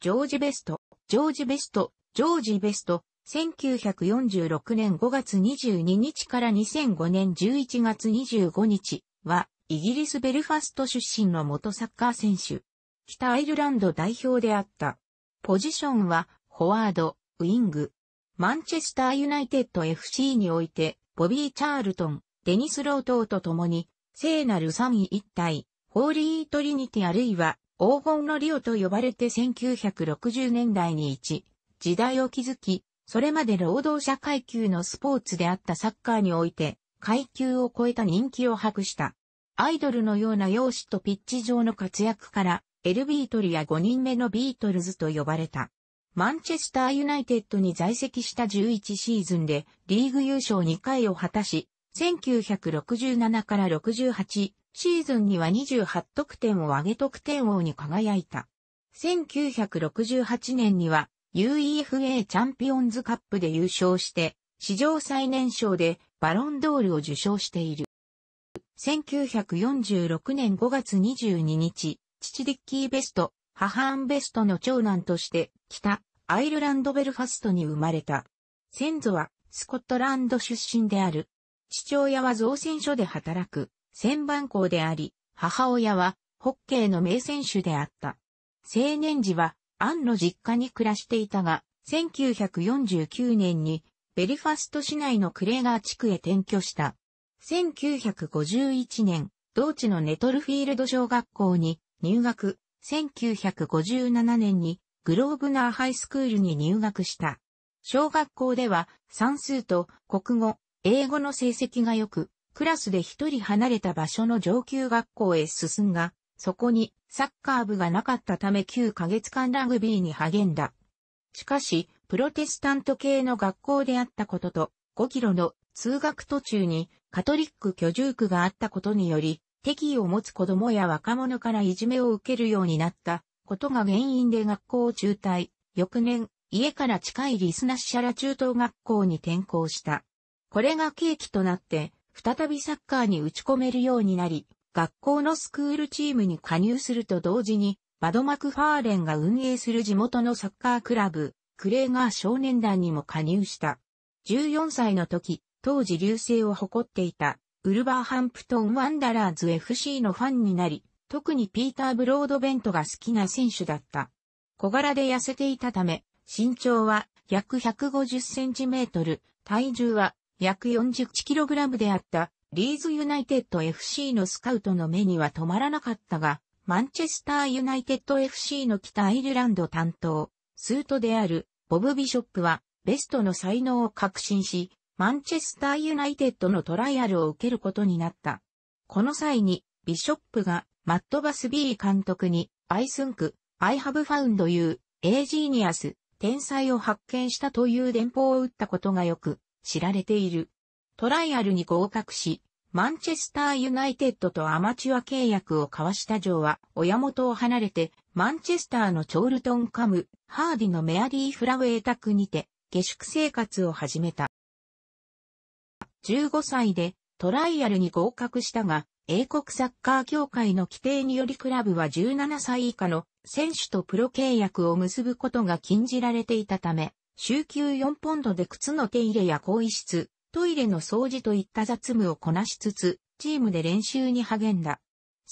ジョージ・ベスト、ジョージ・ベスト、ジョージ・ベスト、1946年5月22日から2005年11月25日は、イギリス・ベルファスト出身の元サッカー選手。北アイルランド代表であった。ポジションは、フォワード、ウィング。マンチェスターユナイテッド FC において、ボビー・チャールトン、デニス・ロートーと共に、聖なる三位一体、ホーリー・トリニティあるいは、黄金のリオと呼ばれて1960年代に一時代を築き、それまで労働者階級のスポーツであったサッカーにおいて、階級を超えた人気を博した。アイドルのような容姿とピッチ上の活躍から、エルビートルや5人目のビートルズと呼ばれた。マンチェスターユナイテッドに在籍した11シーズンでリーグ優勝2回を果たし、1967から68、シーズンには28得点を挙げ得点王に輝いた。1968年には UEFA チャンピオンズカップで優勝して、史上最年少でバロンドールを受賞している。1946年5月22日、父ディッキー・ベスト、母アン・ベストの長男として、北アイルランド・ベルファストに生まれた。先祖はスコットランド出身である。父親は造船所で働く千番校であり、母親はホッケーの名選手であった。青年時はアンの実家に暮らしていたが、1949年にベリファスト市内のクレーガー地区へ転居した。1951年、同地のネトルフィールド小学校に入学、1957年にグローブナーハイスクールに入学した。小学校では算数と国語、英語の成績が良く、クラスで一人離れた場所の上級学校へ進んが、そこにサッカー部がなかったため9ヶ月間ラグビーに励んだ。しかし、プロテスタント系の学校であったことと、5キロの通学途中にカトリック居住区があったことにより、敵意を持つ子供や若者からいじめを受けるようになったことが原因で学校を中退。翌年、家から近いリスナッシャラ中等学校に転校した。これが契機となって、再びサッカーに打ち込めるようになり、学校のスクールチームに加入すると同時に、バドマクファーレンが運営する地元のサッカークラブ、クレーガー少年団にも加入した。14歳の時、当時流星を誇っていた、ウルバーハンプトン・ワンダラーズ FC のファンになり、特にピーター・ブロードベントが好きな選手だった。小柄で痩せていたため、身長は約150センチメートル、体重は約 41kg であったリーズユナイテッド FC のスカウトの目には止まらなかったが、マンチェスターユナイテッド FC の北アイルランド担当、スートであるボブ・ビショップはベストの才能を確信し、マンチェスターユナイテッドのトライアルを受けることになった。この際にビショップがマット・バスビー監督にアイスンク、アイハブファウンドー、エージーニアス、天才を発見したという伝報を打ったことがよく、知られている。トライアルに合格し、マンチェスターユナイテッドとアマチュア契約を交わしたジョーは、親元を離れて、マンチェスターのチョールトンカム、ハーディのメアリー・フラウェイ宅にて、下宿生活を始めた。15歳でトライアルに合格したが、英国サッカー協会の規定によりクラブは17歳以下の選手とプロ契約を結ぶことが禁じられていたため、週休4ポンドで靴の手入れや更衣室、トイレの掃除といった雑務をこなしつつ、チームで練習に励んだ。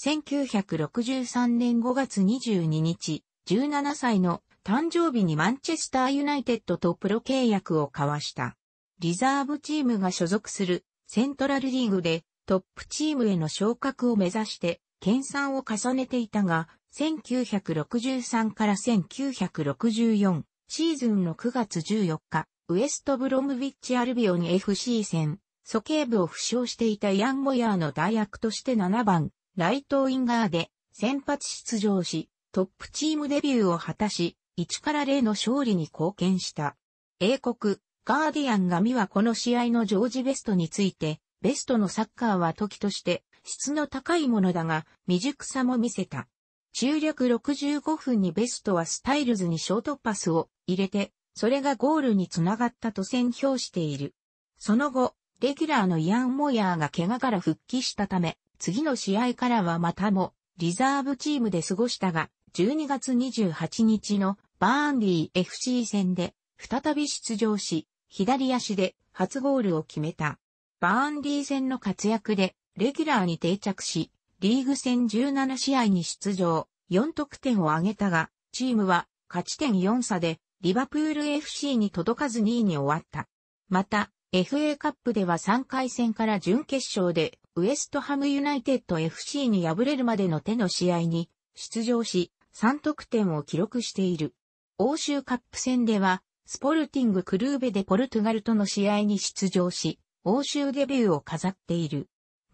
1963年5月22日、17歳の誕生日にマンチェスターユナイテッドとプロ契約を交わした。リザーブチームが所属するセントラルリーグでトップチームへの昇格を目指して研鑽を重ねていたが、1963から1964シーズンの9月14日、ウエストブロムウィッチアルビオン FC 戦、素形部を負傷していたヤン・モヤーの代役として7番、ライトウィンガーで先発出場し、トップチームデビューを果たし、1から0の勝利に貢献した。英国、ガーディアンが見はこの試合のジョージ・ベストについて、ベストのサッカーは時として質の高いものだが未熟さも見せた。中略65分にベストはスタイルズにショートパスを入れて、それがゴールにつながったと選表している。その後、レギュラーのイアン・モヤーが怪我から復帰したため、次の試合からはまたも、リザーブチームで過ごしたが、12月28日のバーンディ FC 戦で、再び出場し、左足で初ゴールを決めた。バーンディ戦の活躍で、レギュラーに定着し、リーグ戦17試合に出場、4得点を挙げたが、チームは勝ち点4差でリバプール FC に届かず2位に終わった。また、FA カップでは3回戦から準決勝でウエストハムユナイテッド FC に敗れるまでの手の試合に出場し、3得点を記録している。欧州カップ戦では、スポルティングクルーベでポルトガルとの試合に出場し、欧州デビューを飾っている。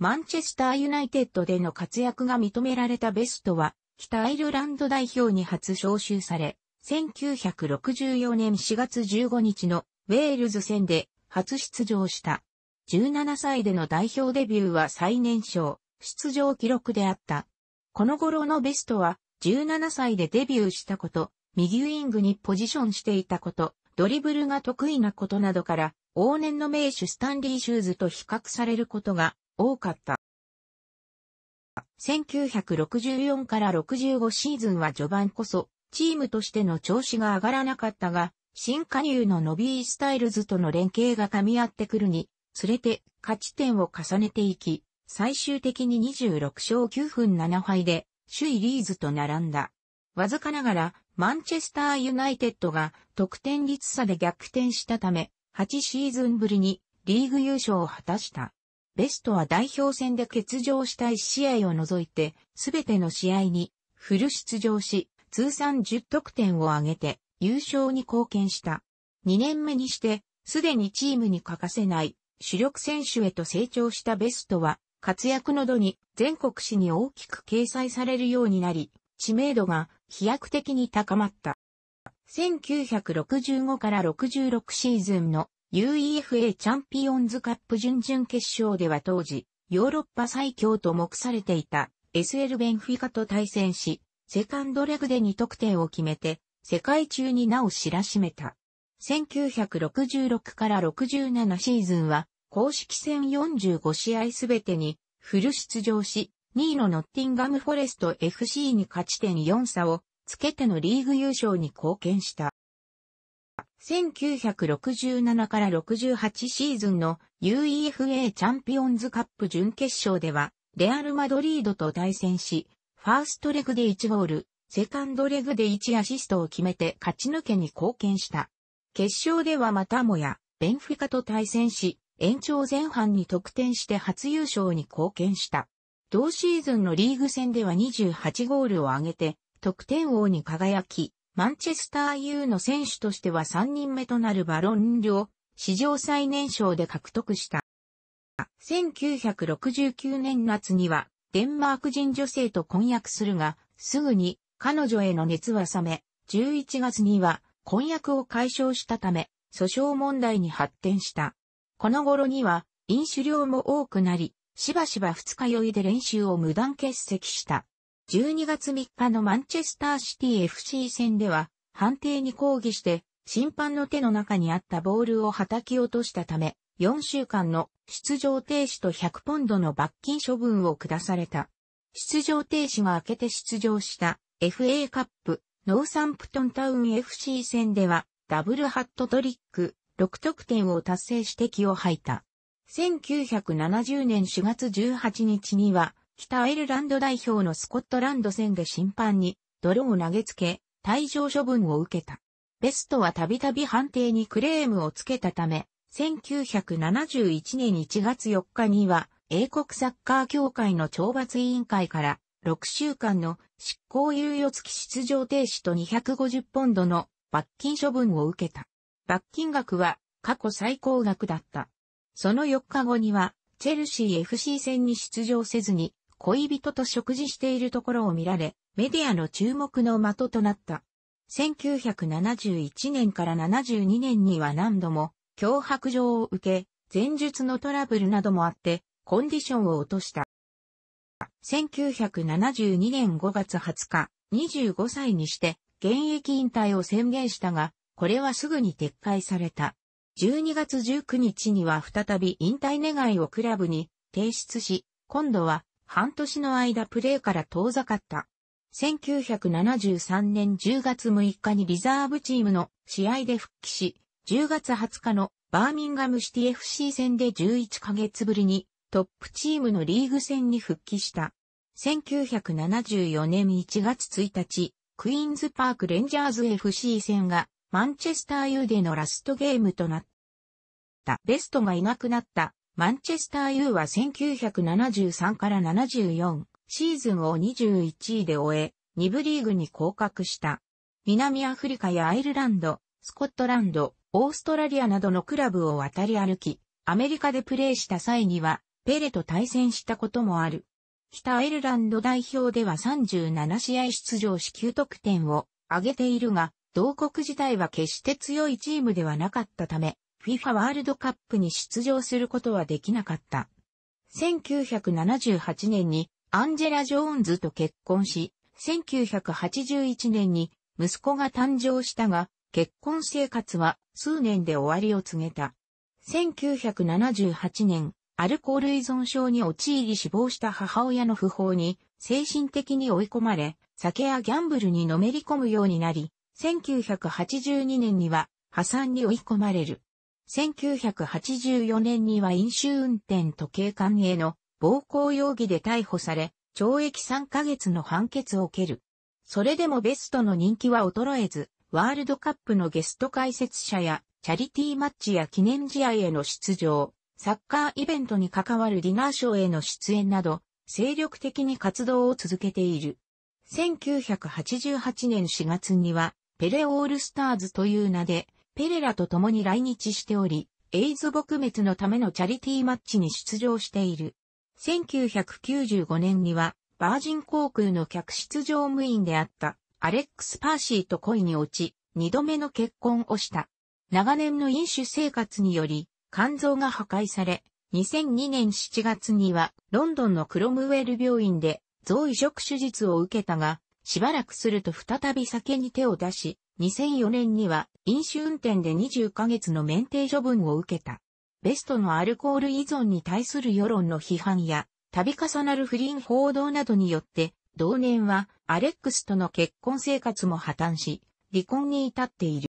マンチェスターユナイテッドでの活躍が認められたベストは、北アイルランド代表に初招集され、1964年4月15日のウェールズ戦で初出場した。17歳での代表デビューは最年少、出場記録であった。この頃のベストは、17歳でデビューしたこと、右ウィングにポジションしていたこと、ドリブルが得意なことなどから、往年の名手スタンリーシューズと比較されることが多かった。1964から65シーズンは序盤こそ、チームとしての調子が上がらなかったが、新加入のノビースタイルズとの連携が噛み合ってくるに、つれて勝ち点を重ねていき、最終的に26勝9分7敗で、首位リーズと並んだ。わずかながら、マンチェスターユナイテッドが得点率差で逆転したため、8シーズンぶりにリーグ優勝を果たした。ベストは代表戦で欠場した1試合を除いて、すべての試合にフル出場し、通算10得点を挙げて優勝に貢献した。2年目にして、すでにチームに欠かせない主力選手へと成長したベストは、活躍の度に全国紙に大きく掲載されるようになり、知名度が飛躍的に高まった。1965から66シーズンの UEFA チャンピオンズカップ準々決勝では当時、ヨーロッパ最強と目されていた SL ベンフィカと対戦し、セカンドレグで2得点を決めて、世界中に名を知らしめた。1966から67シーズンは、公式戦45試合すべてにフル出場し、2位のノッティンガムフォレスト FC に勝ち点4差をつけてのリーグ優勝に貢献した。1967から68シーズンの UEFA チャンピオンズカップ準決勝では、レアル・マドリードと対戦し、ファーストレグで1ゴール、セカンドレグで1アシストを決めて勝ち抜けに貢献した。決勝ではまたもや、ベンフィカと対戦し、延長前半に得点して初優勝に貢献した。同シーズンのリーグ戦では28ゴールを挙げて、得点王に輝き、マンチェスター U の選手としては3人目となるバロン領、史上最年少で獲得した。1969年夏には、デンマーク人女性と婚約するが、すぐに彼女への熱は冷め、11月には婚約を解消したため、訴訟問題に発展した。この頃には、飲酒量も多くなり、しばしば二日酔いで練習を無断欠席した。12月3日のマンチェスターシティ FC 戦では、判定に抗議して、審判の手の中にあったボールを叩き落としたため、4週間の出場停止と100ポンドの罰金処分を下された。出場停止が明けて出場した FA カップノーサンプトンタウン FC 戦ではダブルハットトリック6得点を達成して気を吐いた。1970年4月18日には北アイルランド代表のスコットランド戦で審判に泥を投げつけ、退場処分を受けた。ベストはたびたび判定にクレームをつけたため、1971年1月4日には、英国サッカー協会の懲罰委員会から、6週間の執行猶予付き出場停止と250ポンドの罰金処分を受けた。罰金額は過去最高額だった。その4日後には、チェルシー FC 戦に出場せずに、恋人と食事しているところを見られ、メディアの注目の的となった。1971年から72年には何度も脅迫状を受け、前述のトラブルなどもあって、コンディションを落とした。1972年5月20日、25歳にして、現役引退を宣言したが、これはすぐに撤回された。12月19日には再び引退願いをクラブに提出し、今度は半年の間プレーから遠ざかった。1973年10月6日にリザーブチームの試合で復帰し、10月20日のバーミンガムシティ FC 戦で11ヶ月ぶりにトップチームのリーグ戦に復帰した。1974年1月1日、クイーンズパークレンジャーズ FC 戦がマンチェスター U でのラストゲームとなった。ベストがいなくなったマンチェスター U は1973から74シーズンを21位で終え、2部リーグに降格した。南アフリカやアイルランド、スコットランド、オーストラリアなどのクラブを渡り歩き、アメリカでプレーした際には、ペレと対戦したこともある。北アイルランド代表では37試合出場し9得点を挙げているが、同国自体は決して強いチームではなかったため、FIFA ワールドカップに出場することはできなかった。1978年にアンジェラ・ジョーンズと結婚し、1981年に息子が誕生したが、結婚生活は数年で終わりを告げた。1978年、アルコール依存症に陥り死亡した母親の不法に精神的に追い込まれ、酒やギャンブルにのめり込むようになり、1982年には破産に追い込まれる。1984年には飲酒運転と警官への暴行容疑で逮捕され、懲役3ヶ月の判決を受ける。それでもベストの人気は衰えず、ワールドカップのゲスト解説者や、チャリティーマッチや記念試合への出場、サッカーイベントに関わるディナーショーへの出演など、精力的に活動を続けている。1988年4月には、ペレオールスターズという名で、ペレラと共に来日しており、エイズ撲滅のためのチャリティーマッチに出場している。1995年には、バージン航空の客室乗務員であったアレックス・パーシーと恋に落ち、二度目の結婚をした。長年の飲酒生活により、肝臓が破壊され、2002年7月にはロンドンのクロムウェル病院で臓移植手術を受けたが、しばらくすると再び酒に手を出し、2004年には飲酒運転で20ヶ月の免停処分を受けた。ベストのアルコール依存に対する世論の批判や、度重なる不倫報道などによって、同年はアレックスとの結婚生活も破綻し、離婚に至っている。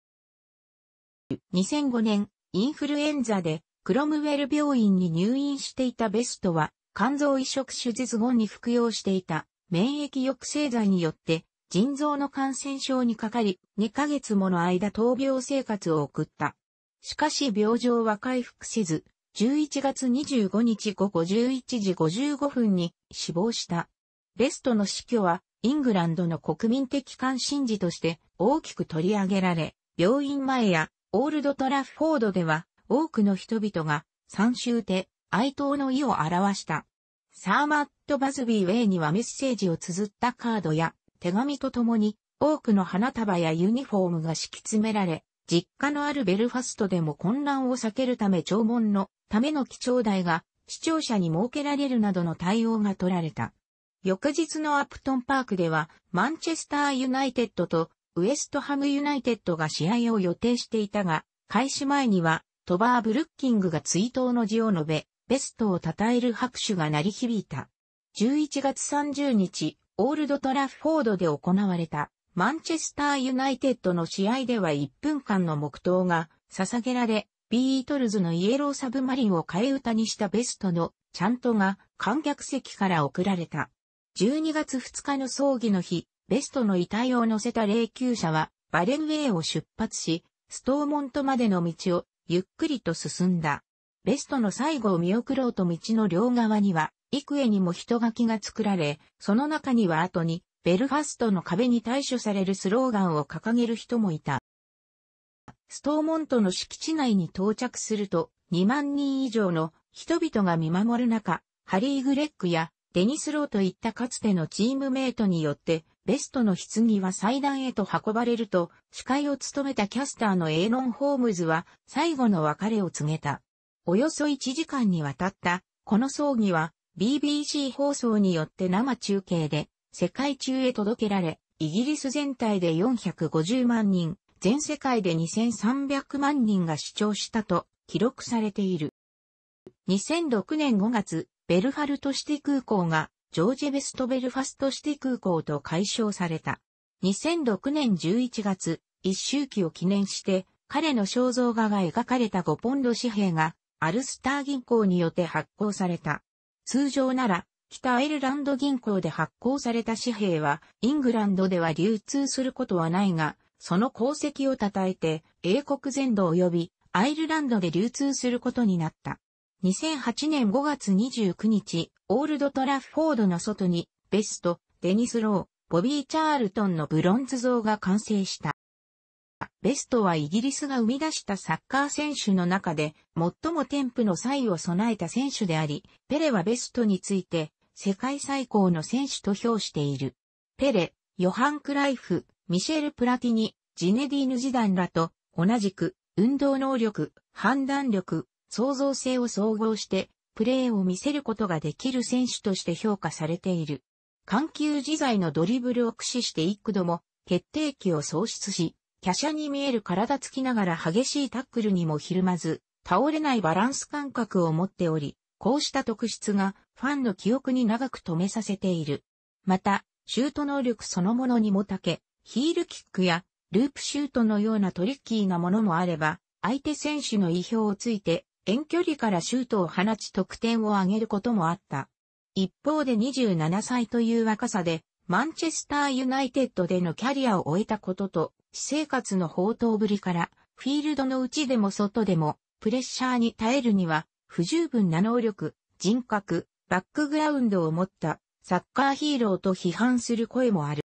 2005年、インフルエンザでクロムウェル病院に入院していたベストは、肝臓移植手術後に服用していた免疫抑制剤によって腎臓の感染症にかかり、2ヶ月もの間闘病生活を送った。しかし病状は回復せず、11月25日午後11時55分に死亡した。ベストの死去は、イングランドの国民的関心事として大きく取り上げられ、病院前やオールドトラフォードでは多くの人々が参集で哀悼の意を表した。サーマット・バズビー・ウェイにはメッセージを綴ったカードや手紙とともに、多くの花束やユニフォームが敷き詰められ、実家のあるベルファストでも混乱を避けるため弔問のための基調台が視聴者に設けられるなどの対応が取られた。翌日のアプトンパークでは、マンチェスターユナイテッドとウエストハムユナイテッドが試合を予定していたが、開始前には、トバー・ブルッキングが追悼の辞を述べ、ベストを称える拍手が鳴り響いた。11月30日、オールドトラフォードで行われたマンチェスターユナイテッドの試合では1分間の黙祷が捧げられ、ビートルズのイエローサブマリンを替え歌にしたベストのチャントが観客席から送られた。12月2日の葬儀の日、ベストの遺体を乗せた霊柩車はバレンウェイを出発し、ストーモントまでの道をゆっくりと進んだ。ベストの最後を見送ろうと道の両側には幾重にも人垣が作られ、その中には後に、ベルファストの壁に対処されるスローガンを掲げる人もいた。ストーモントの敷地内に到着すると、2万人以上の人々が見守る中、ハリー・グレックやデニス・ローといったかつてのチームメイトによって、ベストの棺は祭壇へと運ばれると、司会を務めたキャスターのエーロン・ホームズは最後の別れを告げた。およそ1時間にわたった、この葬儀は、BBC 放送によって生中継で世界中へ届けられ、イギリス全体で450万人、全世界で2300万人が視聴したと記録されている。2006年5月、ベルファルトシティ空港がジョージ・ベストベルファストシティ空港と解消された。2006年11月、一周期を記念して、彼の肖像画が描かれた5ポンド紙幣が、アルスター銀行によって発行された。通常なら、北アイルランド銀行で発行された紙幣は、イングランドでは流通することはないが、その功績を称えて、英国全土及び、アイルランドで流通することになった。2008年5月29日、オールドトラフォードの外に、ベスト、デニス・ロー、ボビー・チャールトンのブロンズ像が完成した。ベストはイギリスが生み出したサッカー選手の中で最も添付の才を備えた選手であり、ペレはベストについて世界最高の選手と評している。ペレ、ヨハン・クライフ、ミシェル・プラティニ、ジネディーヌ・ジダンらと同じく運動能力、判断力、創造性を総合してプレーを見せることができる選手として評価されている。緩急自在のドリブルを駆使して幾度も決定機を創出し、華奢に見える体つきながら激しいタックルにもひるまず、倒れないバランス感覚を持っており、こうした特質がファンの記憶に長く留めさせている。また、シュート能力そのものにもたけ、ヒールキックやループシュートのようなトリッキーなものもあれば、相手選手の意表をついて遠距離からシュートを放ち得点を挙げることもあった。一方で27歳という若さで、マンチェスターユナイテッドでのキャリアを終えたことと、私生活の宝刀ぶりから、フィールドの内でも外でも、プレッシャーに耐えるには、不十分な能力、人格、バックグラウンドを持ったサッカーヒーローと批判する声もある。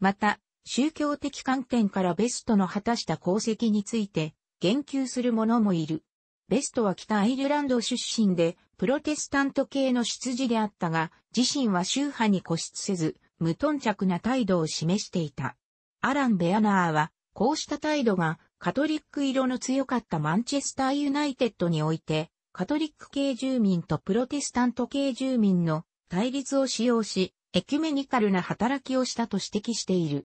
また、宗教的観点からベストの果たした功績について言及する者もいる。ベストは北アイルランド出身で、プロテスタント系の出自であったが、自身は宗派に固執せず、無頓着な態度を示していた。アラン・ベアナーは、こうした態度がカトリック色の強かったマンチェスターユナイテッドにおいて、カトリック系住民とプロテスタント系住民の対立を使用し、エキュメニカルな働きをしたと指摘している。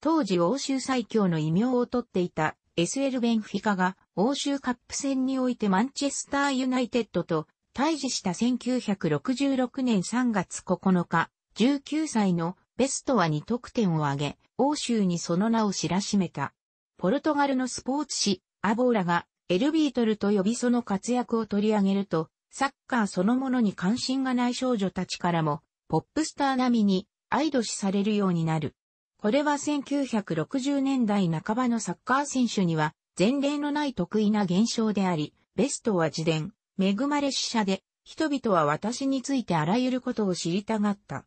当時欧州最強の異名を取っていた SL ベンフィカが欧州カップ戦においてマンチェスターユナイテッドと対峙した1966年3月9日、19歳のベストは2得点を挙げ、欧州にその名を知らしめた。ポルトガルのスポーツ誌、アボーラが、エルビートルと呼びその活躍を取り上げると、サッカーそのものに関心がない少女たちからも、ポップスター並みに愛土視されるようになる。これは1960年代半ばのサッカー選手には前例のない得意な現象であり、ベストは自伝、恵まれ死者で、人々は私についてあらゆることを知りたがった。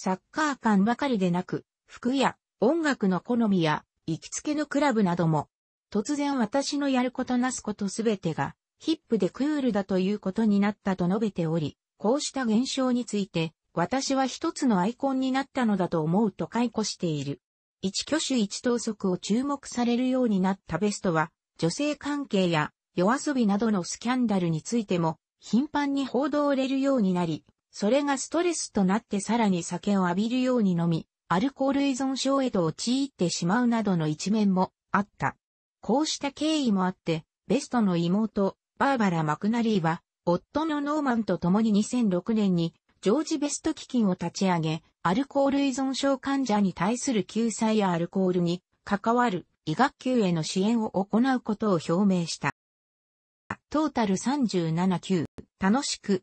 サッカー観ばかりでなく、服や音楽の好みや行きつけのクラブなども、突然私のやることなすことすべてが、ヒップでクールだということになったと述べており、こうした現象について、私は一つのアイコンになったのだと思うと解雇している。一挙手一投足を注目されるようになったベストは、女性関係や夜遊びなどのスキャンダルについても、頻繁に報道れるようになり、それがストレスとなってさらに酒を浴びるように飲み、アルコール依存症へと陥ってしまうなどの一面もあった。こうした経緯もあって、ベストの妹、バーバラ・マクナリーは、夫のノーマンと共に2006年に、ジョージ・ベスト基金を立ち上げ、アルコール依存症患者に対する救済やアルコールに関わる医学級への支援を行うことを表明した。トータル37級、楽しく、